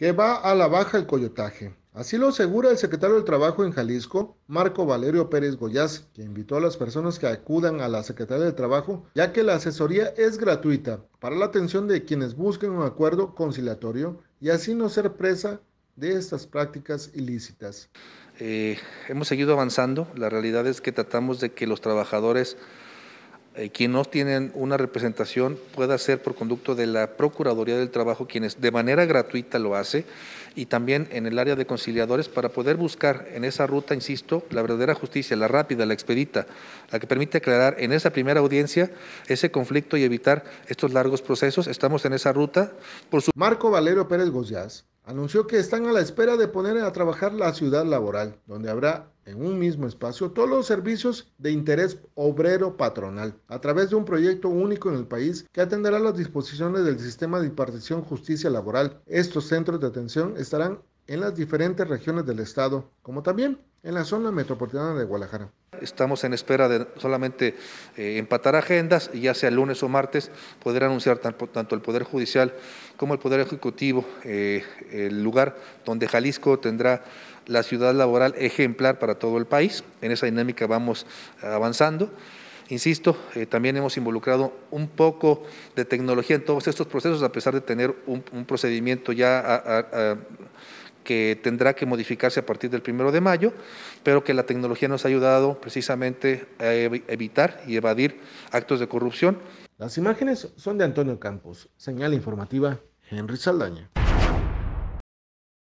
que va a la baja el coyotaje. Así lo asegura el secretario del Trabajo en Jalisco, Marco Valerio Pérez Goyaz, que invitó a las personas que acudan a la Secretaría del Trabajo, ya que la asesoría es gratuita para la atención de quienes busquen un acuerdo conciliatorio y así no ser presa de estas prácticas ilícitas. Eh, hemos seguido avanzando, la realidad es que tratamos de que los trabajadores eh, quien no tienen una representación pueda ser por conducto de la Procuraduría del Trabajo, quienes de manera gratuita lo hace, y también en el área de conciliadores para poder buscar en esa ruta, insisto, la verdadera justicia, la rápida, la expedita, la que permite aclarar en esa primera audiencia ese conflicto y evitar estos largos procesos. Estamos en esa ruta. Por su Marco Valero Pérez Goyaz anunció que están a la espera de poner a trabajar la ciudad laboral, donde habrá en un mismo espacio todos los servicios de interés obrero patronal, a través de un proyecto único en el país que atenderá las disposiciones del sistema de impartición justicia laboral. Estos centros de atención estarán en las diferentes regiones del estado, como también en la zona metropolitana de Guadalajara. Estamos en espera de solamente eh, empatar agendas y ya sea lunes o martes poder anunciar tanto, el Poder Judicial como el Poder Ejecutivo eh, el lugar donde Jalisco tendrá la ciudad laboral ejemplar para todo el país. En esa dinámica vamos avanzando. Insisto, eh, también hemos involucrado un poco de tecnología en todos estos procesos, a pesar de tener un, procedimiento ya que tendrá que modificarse a partir del primero de mayo, pero que la tecnología nos ha ayudado precisamente a evitar y evadir actos de corrupción. Las imágenes son de Antonio Campos, señal informativa Henry Saldaña.